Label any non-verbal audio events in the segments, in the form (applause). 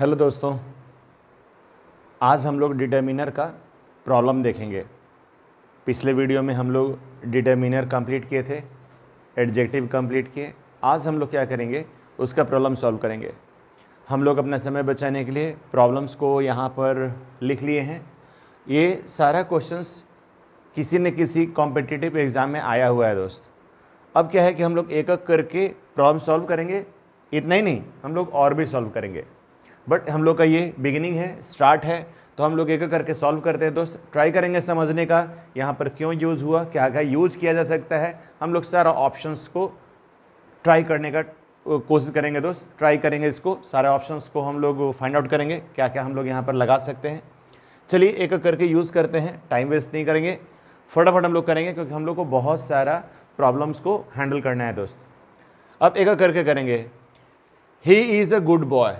Hello दोस्तों आज हम लोग डिटर्मिनर का प्रॉब्लम देखेंगे पिछले वीडियो में हम लोग डिटर्मिनर कंप्लीट किए थे एडजेक्टिव कंप्लीट किए आज हम लोग क्या करेंगे उसका प्रॉब्लम सॉल्व करेंगे हम लोग अपना समय बचाने के लिए प्रॉब्लम्स को यहाँ पर लिख लिए हैं ये सारा क्वेश्चंस किसी न किसी कॉम्पिटिटिव एग्ज़ाम में आया हुआ है दोस्त अब क्या है कि हम लोग एक एक करके प्रॉब्लम सॉल्व करेंगे इतना ही नहीं हम लोग और भी सॉल्व करेंगे बट हम लोग का ये बिगिनिंग है स्टार्ट है तो हम लोग एक एक करके सॉल्व करते हैं दोस्त ट्राई करेंगे समझने का यहाँ पर क्यों यूज़ हुआ क्या क्या यूज किया जा सकता है हम लोग सारा ऑप्शंस को ट्राई करने का कोशिश करेंगे दोस्त ट्राई करेंगे इसको सारे ऑप्शंस को हम लोग फाइंड आउट करेंगे क्या क्या हम लोग यहाँ पर लगा सकते हैं चलिए एक एक करके यूज़ करते हैं टाइम वेस्ट नहीं करेंगे फटाफट हम लोग करेंगे क्योंकि हम लोग को बहुत सारा प्रॉब्लम्स को हैंडल करना है दोस्त अब एक एक करके करेंगे he is a good boy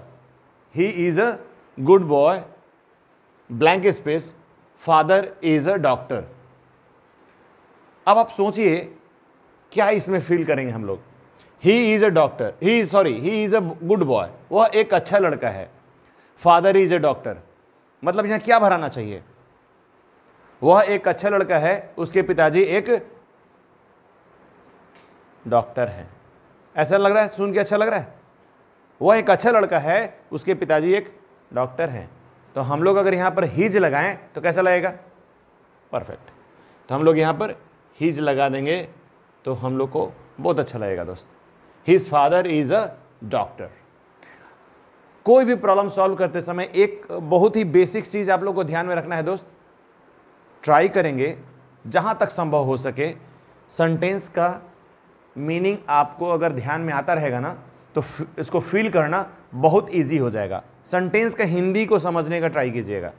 he is a good boy blank space father is a doctor अब आप सोचिए क्या इसमें फील करेंगे हम लोग he is a doctor he is sorry he is a good boy वह एक अच्छा लड़का है फादर इज़ अ डॉक्टर मतलब यहाँ क्या भराना चाहिए वह एक अच्छा लड़का है उसके पिताजी एक डॉक्टर हैं ऐसा लग रहा है सुन के अच्छा लग रहा है वह एक अच्छा लड़का है उसके पिताजी एक डॉक्टर हैं तो हम लोग अगर यहाँ पर हीज लगाएं तो कैसा लगेगा परफेक्ट तो हम लोग यहाँ पर हीज लगा देंगे तो हम लोग को बहुत अच्छा लगेगा दोस्त his father is a doctor कोई भी प्रॉब्लम सॉल्व करते समय एक बहुत ही बेसिक चीज़ आप लोग को ध्यान में रखना है दोस्त ट्राई करेंगे जहाँ तक संभव हो सके सेंटेंस का मीनिंग आपको अगर ध्यान में आता रहेगा ना तो इसको फील करना बहुत ईजी हो जाएगा सेंटेंस का हिंदी को समझने का ट्राई कीजिएगा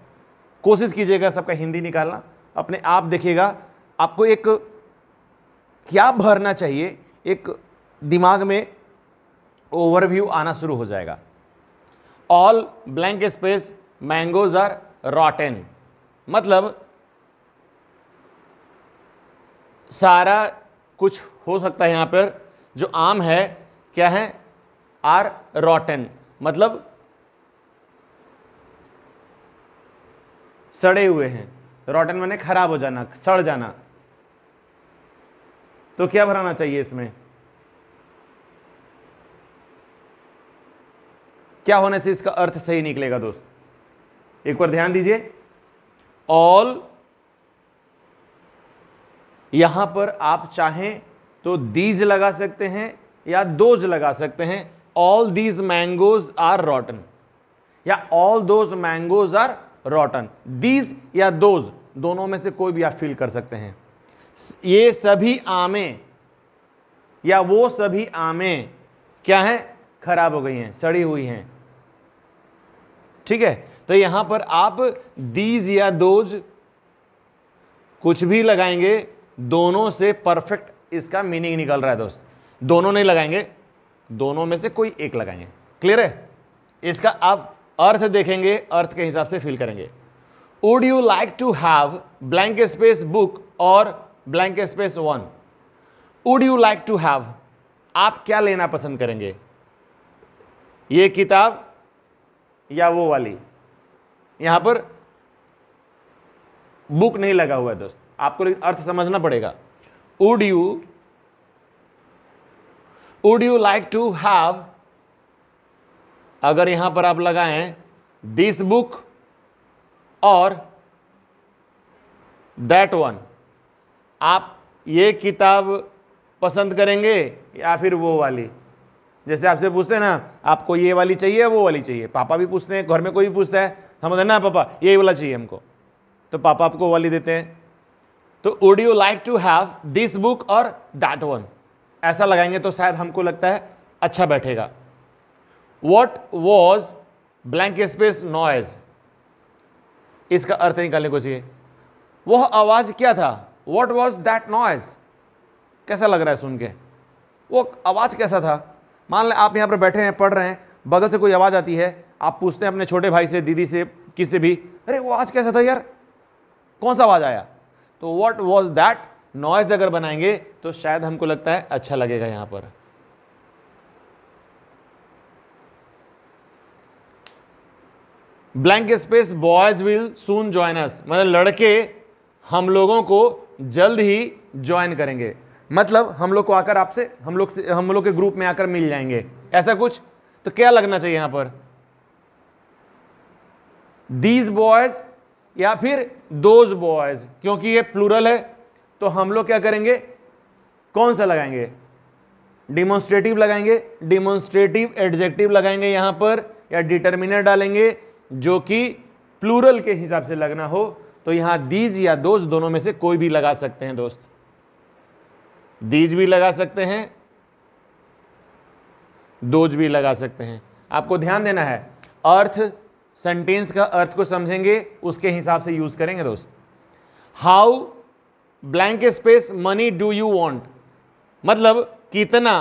कोशिश कीजिएगा सबका हिंदी निकालना अपने आप देखिएगा आपको एक क्या भरना चाहिए एक दिमाग में ओवरव्यू आना शुरू हो जाएगा all blank space mangoes are rotten मतलब सारा कुछ हो सकता है यहाँ पर जो आम है क्या है आर रॉटन मतलब सड़े हुए हैं रॉटन मैंने खराब हो जाना सड़ जाना तो क्या भराना चाहिए इसमें क्या होने से इसका अर्थ सही निकलेगा दोस्त एक बार ध्यान दीजिए ऑल यहां पर आप चाहें तो दीज लगा सकते हैं या दोज लगा सकते हैं all these mangoes are rotten या all those mangoes are rotten these या दोज दोनों में से कोई भी आप फील कर सकते हैं ये सभी आमे या वो सभी आमे क्या हैं खराब हो गई हैं सड़ी हुई हैं ठीक है तो यहां पर आप दीज या दोज कुछ भी लगाएंगे दोनों से परफेक्ट इसका मीनिंग निकल रहा है दोस्त दोनों नहीं लगाएंगे दोनों में से कोई एक लगाएंगे क्लियर है इसका आप अर्थ देखेंगे अर्थ के हिसाब से फील करेंगे would you like to have blank space book और blank space one would you like to have आप क्या लेना पसंद करेंगे ये किताब या वो वाली यहां पर बुक नहीं लगा हुआ है दोस्त आपको लेकिन अर्थ समझना पड़ेगा would you would you like to have अगर यहां पर आप लगाएं दिस बुक और दैट वन आप ये किताब पसंद करेंगे या फिर वो वाली जैसे आपसे पूछते हैं ना आपको ये वाली चाहिए वो वाली चाहिए पापा भी पूछते हैं घर में कोई भी पूछता है हम बोलते ना पापा ये वाला चाहिए हमको तो पापा आपको वाली देते हैं तो would you like to have this book और दैट वन ऐसा लगाएंगे तो शायद हमको लगता है अच्छा बैठेगा what was blank space noise इसका अर्थ निकालने को चाहिए वह आवाज़ क्या था वॉट वॉज दैट नॉइज कैसा लग रहा है सुन के वो आवाज़ कैसा था मान लें आप यहाँ पर बैठे हैं पढ़ रहे हैं बगल से कोई आवाज़ आती है आप पूछते हैं अपने छोटे भाई से दीदी से किसी भी अरे वो आवाज़ कैसा था यार कौन सा आवाज़ आया तो वॉट वॉज दैट नॉइज़ अगर बनाएंगे तो शायद हमको लगता है अच्छा लगेगा यहाँ पर blank space boys will soon join us मतलब लड़के हम लोगों को जल्द ही ज्वाइन करेंगे मतलब हम लोग को आकर आपसे हम लोग से हम लोग के ग्रुप में आकर मिल जाएंगे ऐसा कुछ तो क्या लगना चाहिए यहां पर दीज बॉयज या फिर दोज बॉयज क्योंकि ये प्लूरल है तो हम लोग क्या करेंगे कौन सा लगाएंगे डिमोन्स्ट्रेटिव लगाएंगे डिमोन्स्ट्रेटिव एडजेक्टिव लगाएंगे यहां पर या डिटर्मिनर डालेंगे जो कि प्लूरल के हिसाब से लगना हो तो यहां दीज या दोस्त दोनों में से कोई भी लगा सकते हैं दोस्त दीज भी लगा सकते हैं दोज भी लगा सकते हैं आपको ध्यान देना है अर्थ सेंटेंस का अर्थ को समझेंगे उसके हिसाब से यूज करेंगे दोस्त how blank space money do you want मतलब कितना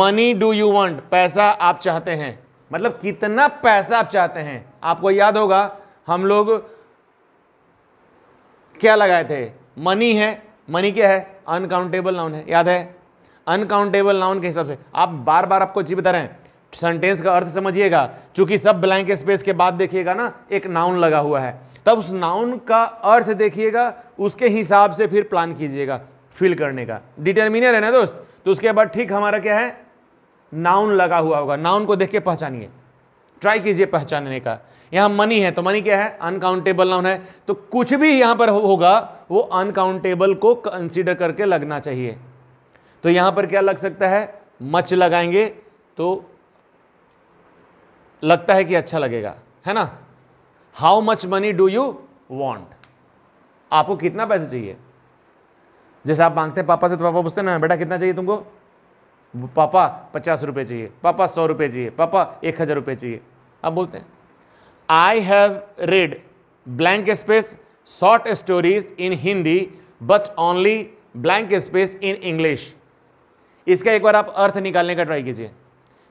मनी डू यू वांट पैसा आप चाहते हैं मतलब कितना पैसा आप चाहते हैं आपको याद होगा हम लोग क्या लगाए थे मनी है मनी क्या है अनकाउंटेबल नाउन है याद है अनकाउंटेबल नाउन के हिसाब से आप बार बार आपको जी बता रहे हैं सेंटेंस का अर्थ समझिएगा क्योंकि सब ब्लैंक स्पेस के बाद देखिएगा ना एक नाउन लगा हुआ है तब उस नाउन का अर्थ देखिएगा उसके हिसाब से फिर प्लान कीजिएगा फिल करने का डिटर्मिनर है ना दोस्त तो उसके बाद ठीक हमारा क्या है नाउन लगा हुआ होगा नाउन को देख के पहचानिए ट्राई कीजिए पहचानने का यहां मनी है तो मनी क्या है अनकाउंटेबल नाउन है तो कुछ भी यहां पर होगा वो अनकाउंटेबल को कंसिडर करके लगना चाहिए तो यहां पर क्या लग सकता है मच लगाएंगे तो लगता है कि अच्छा लगेगा है ना how much money do you want आपको कितना पैसे चाहिए जैसे आप मांगते हैं पापा से तो पापा पूछते ना बेटा कितना चाहिए तुमको पापा पचास रुपये चाहिए पापा सौ रुपये चाहिए पापा एक हज़ार रुपये चाहिए आप बोलते हैं I have read blank space short stories in Hindi but only blank space in English इसका एक बार आप अर्थ निकालने का ट्राई कीजिए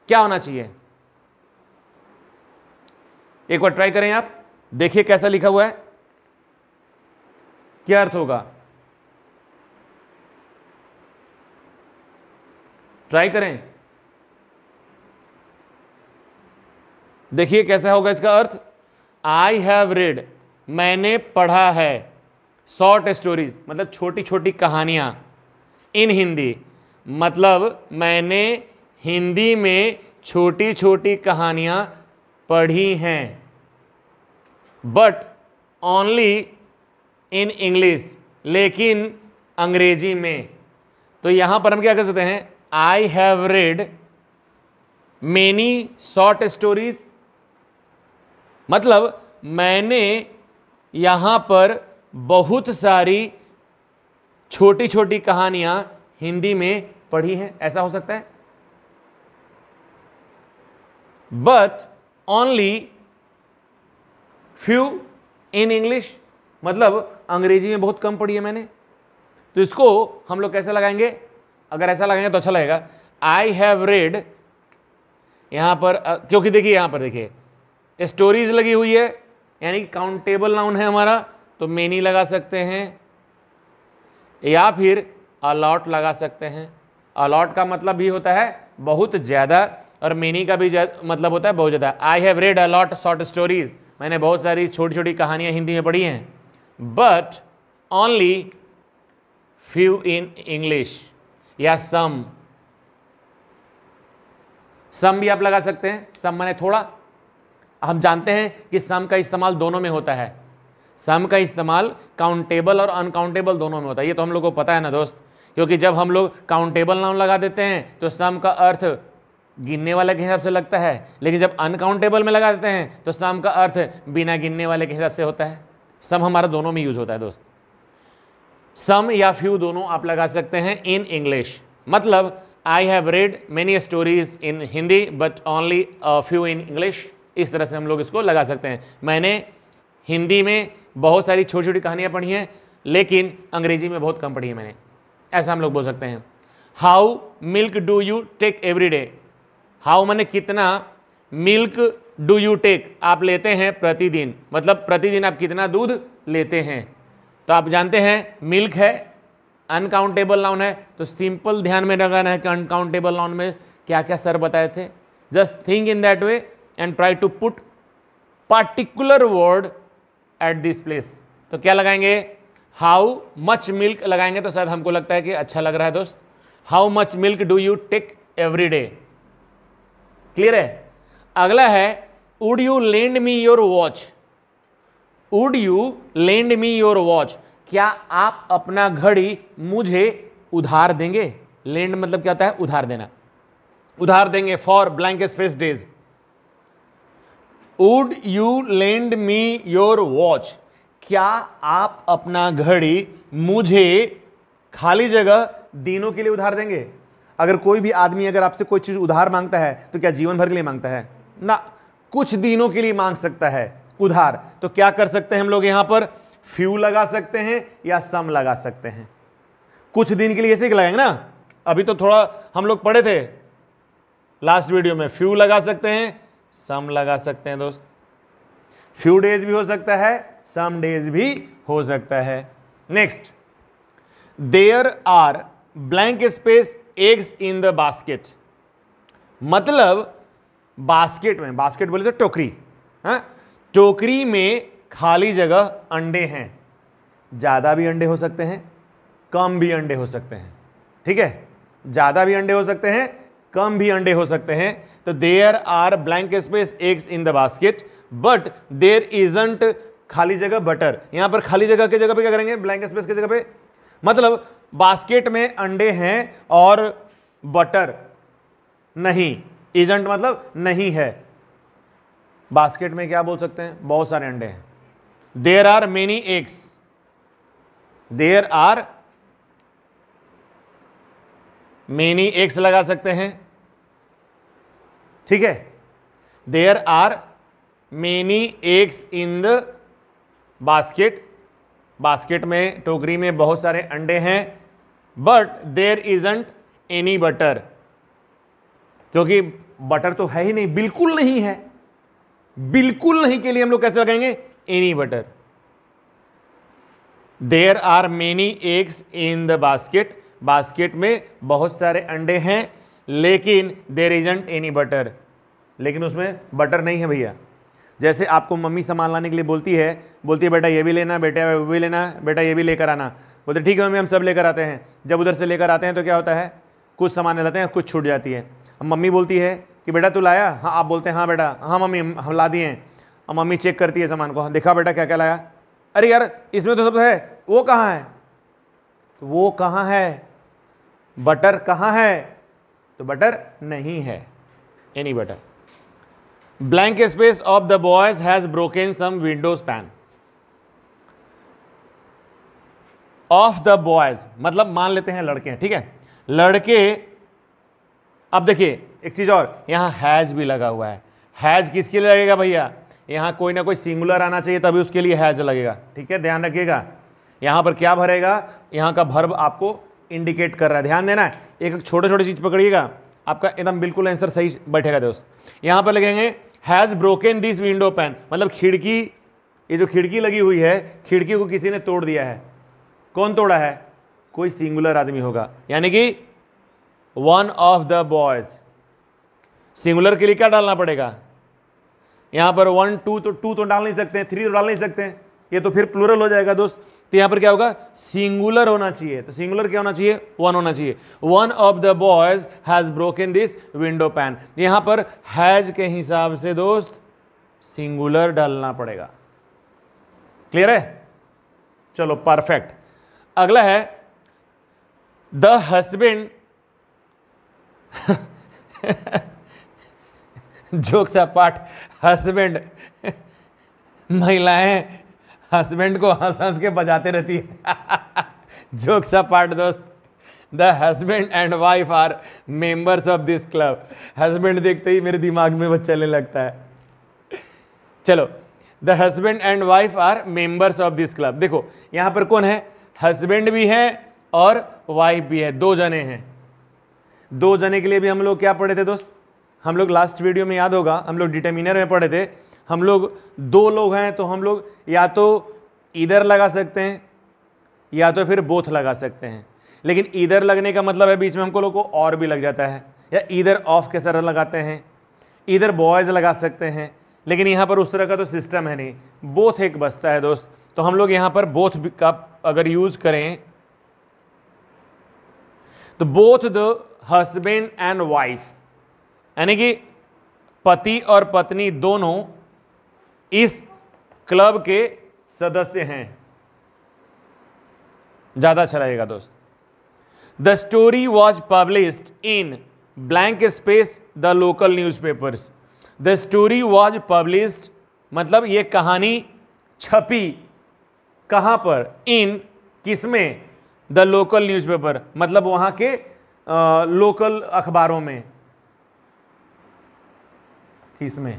क्या होना चाहिए एक बार ट्राई करें आप देखिए कैसा लिखा हुआ है क्या अर्थ होगा ट्राई करें देखिए कैसा होगा इसका अर्थ आई हैव रेड मैंने पढ़ा है शॉर्ट स्टोरीज मतलब छोटी छोटी कहानियां इन हिंदी मतलब मैंने हिंदी में छोटी छोटी कहानियां पढ़ी हैं बट ओनली इन इंग्लिश लेकिन अंग्रेजी में तो यहां पर हम क्या कर सकते हैं I have read many short stories मतलब मैंने यहाँ पर बहुत सारी छोटी छोटी कहानियाँ हिंदी में पढ़ी हैं ऐसा हो सकता है but only few in English मतलब अंग्रेजी में बहुत कम पढ़ी है मैंने तो इसको हम लोग कैसे लगाएंगे अगर ऐसा लगाएंगे तो अच्छा लगेगा आई हैव रेड यहाँ पर क्योंकि देखिए यहाँ पर देखिए स्टोरीज लगी हुई है यानी काउंटेबल नाउन है हमारा तो मेनी लगा सकते हैं या फिर अलॉट लगा सकते हैं अलॉट का मतलब भी होता है बहुत ज़्यादा और मेनी का भी मतलब होता है बहुत ज़्यादा I have read a lot short stories मैंने बहुत सारी छोटी छोटी कहानियाँ हिंदी में पढ़ी हैं but only few in English या सम सम भी आप लगा सकते हैं सम मैंने थोड़ा हम जानते हैं कि सम का इस्तेमाल दोनों में होता है सम का इस्तेमाल काउंटेबल और अनकाउंटेबल दोनों में होता है ये तो हम लोग को पता है ना दोस्त क्योंकि जब हम लोग काउंटेबल नाम लगा देते हैं तो सम का अर्थ गिनने वाले के हिसाब से लगता है लेकिन जब अनकाउंटेबल में लगा देते हैं तो सम का अर्थ बिना गिनने वाले के हिसाब से होता है सम हमारा दोनों में यूज होता है दोस्त सम या फ्यू दोनों आप लगा सकते हैं इन इंग्लिश मतलब I have read many stories in Hindi but only few in English इस तरह से हम लोग इसको लगा सकते हैं मैंने हिंदी में बहुत सारी छोटी छोटी कहानियाँ पढ़ी हैं लेकिन अंग्रेजी में बहुत कम पढ़ी है मैंने ऐसा हम लोग बोल सकते हैं how milk do you take every day how मैंने कितना मिल्क डू यू टेक आप लेते हैं प्रतिदिन मतलब प्रतिदिन आप कितना दूध लेते हैं तो आप जानते हैं मिल्क है अनकाउंटेबल नाउन है तो सिंपल ध्यान में रखना है कि अनकाउंटेबल नाउन में क्या क्या सर बताए थे just think in that way and try to put particular word at this place तो क्या लगाएंगे हाउ मच मिल्क लगाएंगे तो शायद हमको लगता है कि अच्छा लग रहा है दोस्त how much milk do you take every day clear है अगला है would you lend me your watch would you lend me your watch क्या आप अपना घड़ी मुझे उधार देंगे लेंड मतलब क्या होता है उधार देना उधार देंगे for blank space days would you lend me your watch क्या आप अपना घड़ी मुझे खाली जगह दिनों के लिए उधार देंगे अगर कोई भी आदमी अगर आपसे कोई चीज़ उधार मांगता है तो क्या जीवन भर के लिए मांगता है ना कुछ दिनों के लिए मांग सकता है उधार तो क्या कर सकते हैं हम लोग यहां पर फ्यू लगा सकते हैं या सम लगा सकते हैं कुछ दिन के लिए ऐसे लगाएंगे ना अभी तो थोड़ा हम लोग पढ़े थे लास्ट वीडियो में फ्यू लगा सकते हैं सम लगा सकते हैं दोस्त फ्यू डेज भी हो सकता है सम डेज भी हो सकता है next there are blank space eggs in the basket मतलब बास्केट में बास्केट बोले तो टोकरी हाँ टोकरी में खाली जगह अंडे हैं ज़्यादा भी अंडे हो सकते हैं कम भी अंडे हो सकते हैं ठीक है ज़्यादा भी अंडे हो सकते हैं कम भी अंडे हो सकते हैं तो there are blank space eggs in the basket but there isn't खाली जगह बटर यहाँ पर खाली जगह के जगह पे क्या करेंगे ब्लैंक स्पेस की जगह पे मतलब बास्केट में अंडे हैं और बटर नहीं इजेंट मतलब नहीं है बास्केट में क्या बोल सकते हैं बहुत सारे अंडे हैं there are many eggs there are many eggs लगा सकते हैं ठीक है there are many eggs in the basket basket में टोकरी में बहुत सारे अंडे हैं but there isn't any butter क्योंकि बटर तो है ही नहीं बिल्कुल नहीं है बिल्कुल नहीं के लिए हम लोग कैसे लगाएंगे any butter there are many eggs in the basket basket में बहुत सारे अंडे हैं लेकिन देर इजेंट एनी बटर लेकिन उसमें बटर नहीं है भैया जैसे आपको मम्मी सामान लाने के लिए बोलती है बोलती है बेटा ये भी लेना बेटा वो भी लेना बेटा ये भी लेकर आना बोलते ठीक है मम्मी हम सब लेकर आते हैं जब उधर से लेकर आते हैं तो क्या होता है कुछ सामान लाते हैं कुछ छूट जाती है मम्मी बोलती है कि बेटा तू लाया हाँ आप बोलते हैं हाँ बेटा हाँ मम्मी हम ला दिए हैं और मम्मी चेक करती है सामान को हाँ देखा बेटा क्या क्या लाया अरे यार इसमें तो सब है वो कहाँ है तो वो कहाँ है बटर कहाँ है तो बटर नहीं है any butter blank space of the boys has broken some windows pane of the boys मतलब मान लेते हैं लड़के हैं ठीक है लड़के अब देखिए एक चीज़ और यहां हैज भी लगा हुआ है हैज किसके लिए लगेगा भैया यहां कोई ना कोई सिंगुलर आना चाहिए तभी उसके लिए हैज लगेगा ठीक है ध्यान रखिएगा यहां पर क्या भरेगा यहाँ का भर आपको इंडिकेट कर रहा है ध्यान देना है एक छोटे छोटे चीज़ पकड़िएगा आपका एकदम बिल्कुल आंसर सही बैठेगा दोस्त यहां पर लगेंगे has broken this window pane मतलब खिड़की ये जो खिड़की लगी हुई है खिड़की को किसी ने तोड़ दिया है कौन तोड़ा है कोई सिंगुलर आदमी होगा यानी कि one of the boys singular के लिए क्या डालना पड़ेगा यहां पर वन टू तो टू तो डाल नहीं सकते थ्री तो डाल नहीं सकते ये तो फिर प्लूरल हो जाएगा दोस्त तो यहां पर क्या होगा सिंगुलर होना चाहिए तो सिंगुलर क्या होना चाहिए वन होना चाहिए one of the boys has broken this window pane यहां पर हैज के हिसाब से दोस्त सिंगुलर डालना पड़ेगा क्लियर है चलो परफेक्ट अगला है द हस्बैंड (laughs) जोक सा पाठ हस्बैंड महिलाएं हस्बैंड को हंस हंस के बजाते रहती है (laughs) जोक सा पार्ट दोस्त the husband and wife are members of this club husband देखते ही मेरे दिमाग में वो चलने लगता है चलो the husband and wife are members of this club देखो यहां पर कौन है हस्बैंड भी है और वाइफ भी है दो जने हैं दो जने के लिए भी हम लोग क्या पढ़े थे दोस्त हम लोग लास्ट वीडियो में याद होगा हम लोग डिटर्मिनर में पढ़े थे हम लोग दो लोग हैं तो हम लोग या तो इधर लगा सकते हैं या तो फिर बोथ लगा सकते हैं लेकिन इधर लगने का मतलब है बीच में हमको लोग को और भी लग जाता है या इधर ऑफ के सर लगाते हैं इधर बॉयज़ लगा सकते हैं लेकिन यहाँ पर उस तरह का तो सिस्टम है नहीं बोथ एक बसता है दोस्त तो हम लोग यहाँ पर बोथ का अगर यूज करें तो both the husband and wife यानी कि पति और पत्नी दोनों इस क्लब के सदस्य हैं ज़्यादा अच्छा रहेगा दोस्त the story was published in blank space the local newspapers the story was published मतलब ये कहानी छपी कहाँ पर इन किस में द लोकल न्यूज़पेपर मतलब वहाँ के आ, लोकल अखबारों में किस में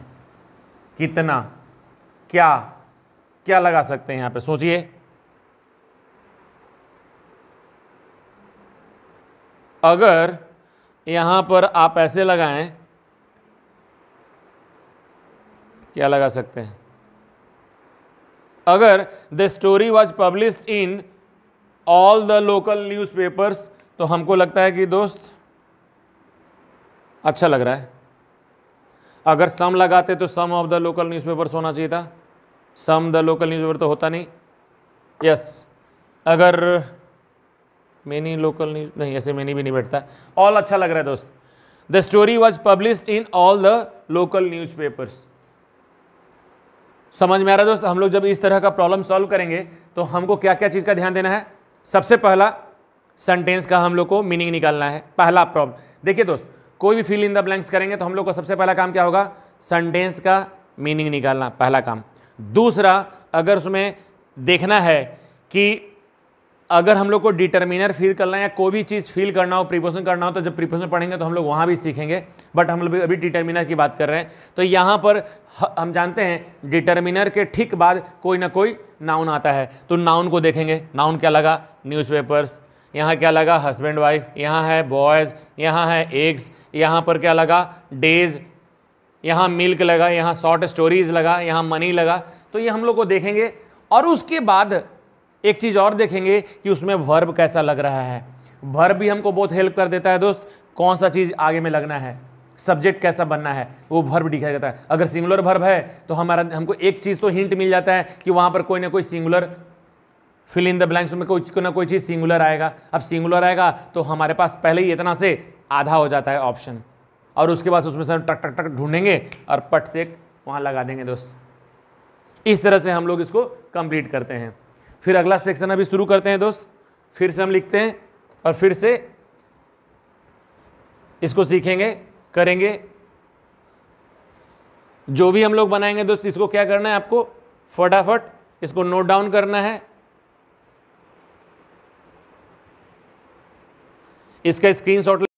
कितना क्या क्या लगा सकते हैं यहाँ पे सोचिए अगर यहाँ पर आप ऐसे लगाएं क्या लगा सकते हैं अगर the story was publish in all the local newspapers तो हमको लगता है कि दोस्त अच्छा लग रहा है अगर सम लगाते तो some of the local newspapers होना चाहिए था सम द लोकल न्यूज़पेपर तो होता नहीं यस yes. अगर मैनी लोकल न्यूज नहीं ऐसे मैनी भी नहीं बैठता ऑल अच्छा लग रहा है दोस्त the story was publish in all the local newspapers समझ में आ रहा है दोस्त हम लोग जब इस तरह का प्रॉब्लम सॉल्व करेंगे तो हमको क्या क्या चीज़ का ध्यान देना है सबसे पहला सेंटेंस का हम लोग को मीनिंग निकालना है पहला प्रॉब्लम देखिए दोस्त कोई भी फील इन द ब्लैंक्स करेंगे तो हम लोग को सबसे पहला काम क्या होगा सेंटेंस का मीनिंग निकालना पहला काम दूसरा अगर उसमें देखना है कि अगर हम लोग को डिटर्मिनर फील करना है या कोई भी चीज़ फील करना हो प्रीपोजिशन करना हो तो जब प्रीपोजिशन पढ़ेंगे तो हम लोग वहाँ भी सीखेंगे बट हम लोग अभी डिटर्मिनर की बात कर रहे हैं तो यहाँ पर हम जानते हैं डिटर्मिनर के ठीक बाद कोई ना कोई नाउन आता है तो नाउन को देखेंगे नाउन क्या लगा न्यूज़पेपर्स यहाँ क्या लगा हस्बैंड वाइफ यहाँ है बॉयज़ यहाँ है एग्स यहाँ पर क्या लगा डेज यहाँ मिल्क लगा यहाँ शॉर्ट स्टोरीज लगा यहाँ मनी लगा तो ये हम लोग को देखेंगे और उसके बाद एक चीज़ और देखेंगे कि उसमें वर्ब कैसा लग रहा है वर्ब भी हमको बहुत हेल्प कर देता है दोस्त कौन सा चीज़ आगे में लगना है सब्जेक्ट कैसा बनना है वो वर्ब दिखाया जाता है अगर सिंगुलर वर्ब है तो हमारा हमको एक चीज़ तो हिंट मिल जाता है कि वहाँ पर कोई ना कोई singular fill in the blanks में कोई ना कोई चीज़ सिंगुलर आएगा अब सिंगुलर आएगा तो हमारे पास पहले ही इतना से आधा हो जाता है ऑप्शन और उसके बाद उसमें से टक टक टक ढूंढेंगे और पट से वहाँ लगा देंगे दोस्त इस तरह से हम लोग इसको कंप्लीट करते हैं फिर अगला सेक्शन अभी शुरू करते हैं दोस्त फिर से हम लिखते हैं और फिर से इसको सीखेंगे करेंगे जो भी हम लोग बनाएंगे दोस्त इसको क्या करना है आपको फटाफट इसको नोट डाउन करना है इसका स्क्रीनशॉट